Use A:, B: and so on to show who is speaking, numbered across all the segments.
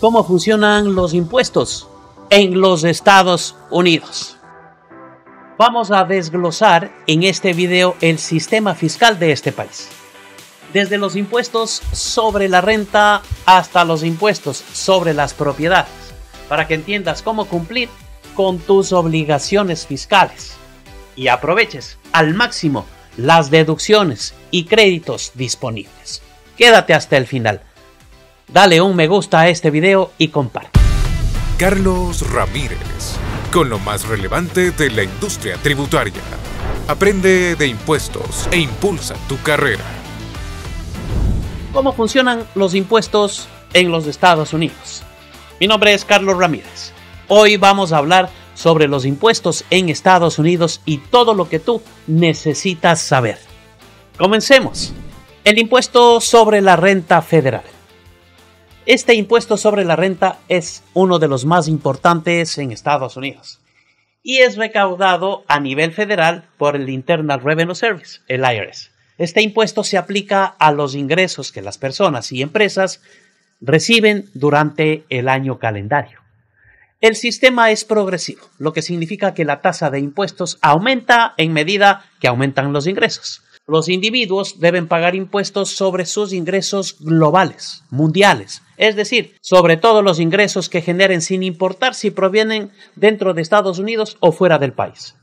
A: cómo funcionan los impuestos en los Estados Unidos. Vamos a desglosar en este video el sistema fiscal de este país. Desde los impuestos sobre la renta hasta los impuestos sobre las propiedades, para que entiendas cómo cumplir con tus obligaciones fiscales y aproveches al máximo las deducciones y créditos disponibles. Quédate hasta el final dale un me gusta a este video y comparte. Carlos Ramírez, con lo más relevante de la industria tributaria. Aprende de impuestos e impulsa tu carrera. ¿Cómo funcionan los impuestos en los Estados Unidos? Mi nombre es Carlos Ramírez. Hoy vamos a hablar sobre los impuestos en Estados Unidos y todo lo que tú necesitas saber. Comencemos. El impuesto sobre la renta federal. Este impuesto sobre la renta es uno de los más importantes en Estados Unidos y es recaudado a nivel federal por el Internal Revenue Service, el IRS. Este impuesto se aplica a los ingresos que las personas y empresas reciben durante el año calendario. El sistema es progresivo, lo que significa que la tasa de impuestos aumenta en medida que aumentan los ingresos los individuos deben pagar impuestos sobre sus ingresos globales, mundiales, es decir, sobre todos los ingresos que generen sin importar si provienen dentro de Estados Unidos o fuera del país.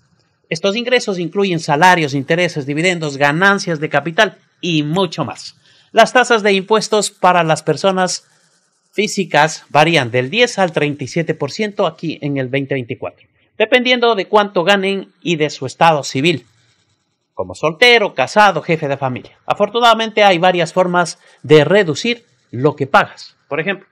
A: Estos ingresos incluyen salarios, intereses, dividendos, ganancias de capital y mucho más. Las tasas de impuestos para las personas físicas varían del 10 al 37% aquí en el 2024, dependiendo de cuánto ganen y de su estado civil como soltero, casado, jefe de familia. Afortunadamente hay varias formas de reducir lo que pagas. Por ejemplo,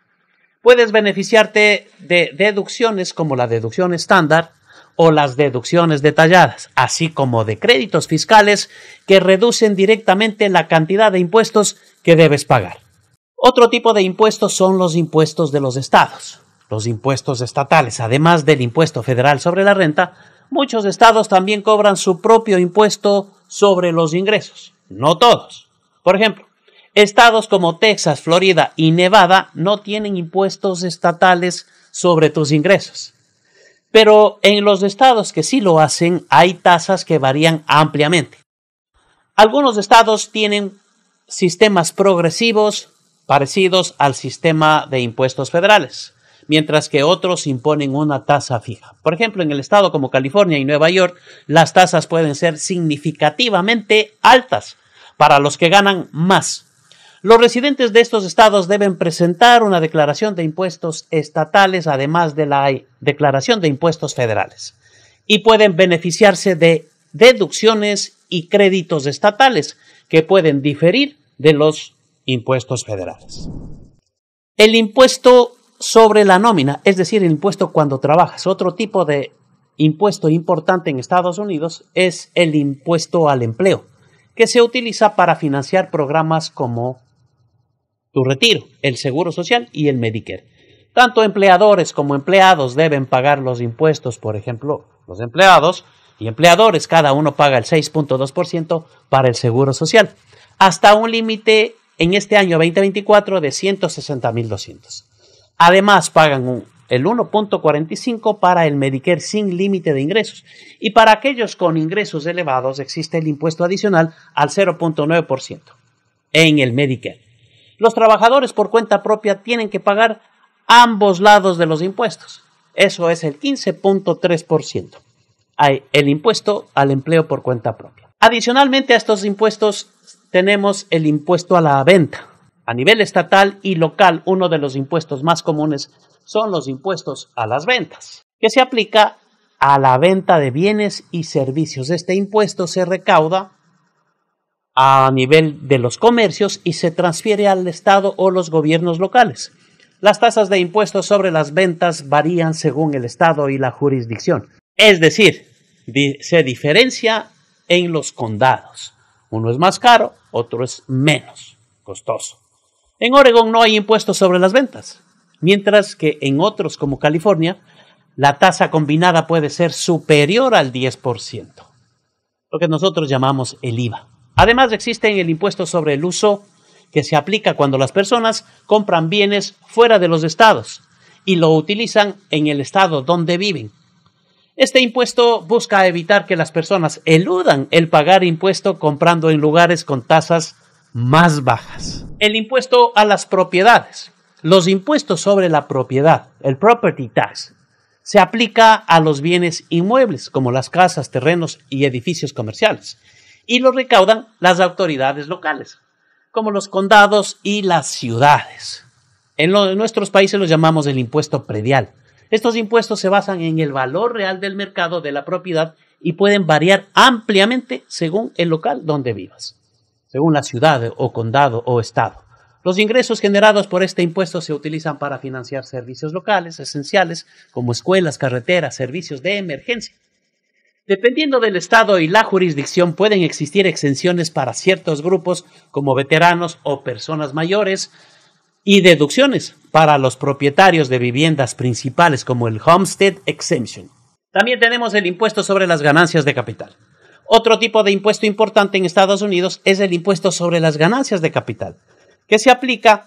A: puedes beneficiarte de deducciones como la deducción estándar o las deducciones detalladas, así como de créditos fiscales que reducen directamente la cantidad de impuestos que debes pagar. Otro tipo de impuestos son los impuestos de los estados. Los impuestos estatales, además del impuesto federal sobre la renta, muchos estados también cobran su propio impuesto sobre los ingresos. No todos. Por ejemplo, estados como Texas, Florida y Nevada no tienen impuestos estatales sobre tus ingresos. Pero en los estados que sí lo hacen hay tasas que varían ampliamente. Algunos estados tienen sistemas progresivos parecidos al sistema de impuestos federales mientras que otros imponen una tasa fija. Por ejemplo, en el estado como California y Nueva York, las tasas pueden ser significativamente altas para los que ganan más. Los residentes de estos estados deben presentar una declaración de impuestos estatales, además de la declaración de impuestos federales, y pueden beneficiarse de deducciones y créditos estatales que pueden diferir de los impuestos federales. El impuesto sobre la nómina, es decir, el impuesto cuando trabajas. Otro tipo de impuesto importante en Estados Unidos es el impuesto al empleo, que se utiliza para financiar programas como tu retiro, el seguro social y el Medicare. Tanto empleadores como empleados deben pagar los impuestos, por ejemplo, los empleados y empleadores, cada uno paga el 6.2% para el seguro social, hasta un límite en este año 2024 de 160.200. Además, pagan el 1.45 para el Medicare sin límite de ingresos. Y para aquellos con ingresos elevados existe el impuesto adicional al 0.9% en el Medicare. Los trabajadores por cuenta propia tienen que pagar ambos lados de los impuestos. Eso es el 15.3%. Hay El impuesto al empleo por cuenta propia. Adicionalmente a estos impuestos tenemos el impuesto a la venta, a nivel estatal y local, uno de los impuestos más comunes son los impuestos a las ventas, que se aplica a la venta de bienes y servicios. Este impuesto se recauda a nivel de los comercios y se transfiere al Estado o los gobiernos locales. Las tasas de impuestos sobre las ventas varían según el Estado y la jurisdicción. Es decir, se diferencia en los condados. Uno es más caro, otro es menos costoso. En Oregón no hay impuestos sobre las ventas, mientras que en otros como California, la tasa combinada puede ser superior al 10%, lo que nosotros llamamos el IVA. Además existe el impuesto sobre el uso que se aplica cuando las personas compran bienes fuera de los estados y lo utilizan en el estado donde viven. Este impuesto busca evitar que las personas eludan el pagar impuesto comprando en lugares con tasas más bajas. El impuesto a las propiedades. Los impuestos sobre la propiedad, el property tax, se aplica a los bienes inmuebles como las casas, terrenos y edificios comerciales y lo recaudan las autoridades locales como los condados y las ciudades. En, en nuestros países lo llamamos el impuesto predial. Estos impuestos se basan en el valor real del mercado de la propiedad y pueden variar ampliamente según el local donde vivas según la ciudad o condado o estado. Los ingresos generados por este impuesto se utilizan para financiar servicios locales esenciales como escuelas, carreteras, servicios de emergencia. Dependiendo del estado y la jurisdicción pueden existir exenciones para ciertos grupos como veteranos o personas mayores y deducciones para los propietarios de viviendas principales como el Homestead Exemption. También tenemos el impuesto sobre las ganancias de capital. Otro tipo de impuesto importante en Estados Unidos es el impuesto sobre las ganancias de capital, que se aplica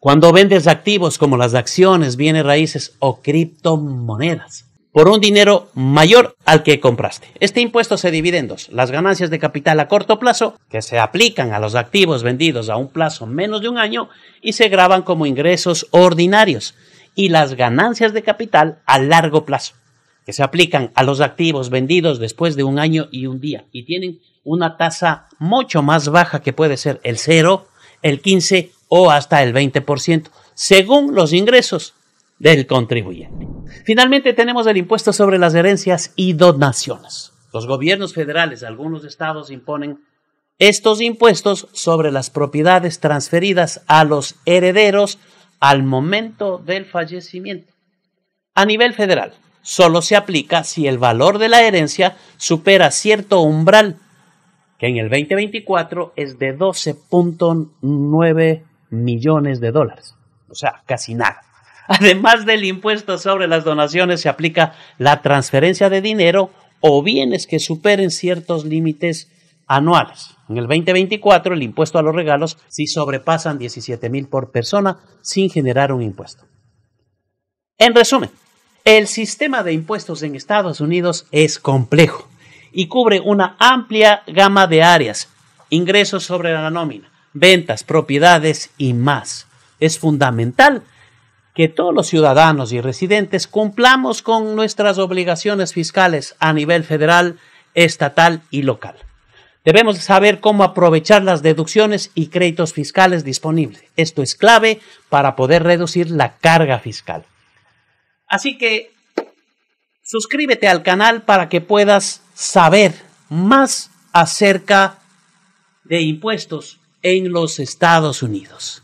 A: cuando vendes activos como las acciones, bienes raíces o criptomonedas por un dinero mayor al que compraste. Este impuesto se divide en dos. Las ganancias de capital a corto plazo, que se aplican a los activos vendidos a un plazo menos de un año y se graban como ingresos ordinarios, y las ganancias de capital a largo plazo, que se aplican a los activos vendidos después de un año y un día y tienen una tasa mucho más baja que puede ser el 0, el 15 o hasta el 20%, según los ingresos del contribuyente. Finalmente tenemos el impuesto sobre las herencias y donaciones. Los gobiernos federales, de algunos estados imponen estos impuestos sobre las propiedades transferidas a los herederos al momento del fallecimiento. A nivel federal, solo se aplica si el valor de la herencia supera cierto umbral, que en el 2024 es de 12.9 millones de dólares, o sea, casi nada. Además del impuesto sobre las donaciones se aplica la transferencia de dinero o bienes que superen ciertos límites anuales. En el 2024 el impuesto a los regalos si sobrepasan 17 mil por persona sin generar un impuesto. En resumen, el sistema de impuestos en Estados Unidos es complejo y cubre una amplia gama de áreas, ingresos sobre la nómina, ventas, propiedades y más. Es fundamental que todos los ciudadanos y residentes cumplamos con nuestras obligaciones fiscales a nivel federal, estatal y local. Debemos saber cómo aprovechar las deducciones y créditos fiscales disponibles. Esto es clave para poder reducir la carga fiscal. Así que suscríbete al canal para que puedas saber más acerca de impuestos en los Estados Unidos.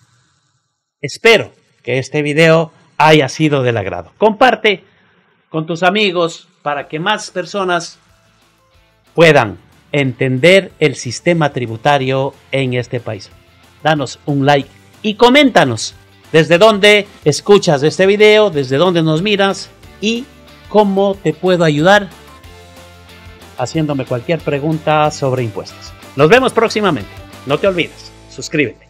A: Espero que este video haya sido del agrado. Comparte con tus amigos para que más personas puedan entender el sistema tributario en este país. Danos un like y coméntanos desde dónde escuchas este video, desde dónde nos miras y cómo te puedo ayudar haciéndome cualquier pregunta sobre impuestos. Nos vemos próximamente. No te olvides, suscríbete.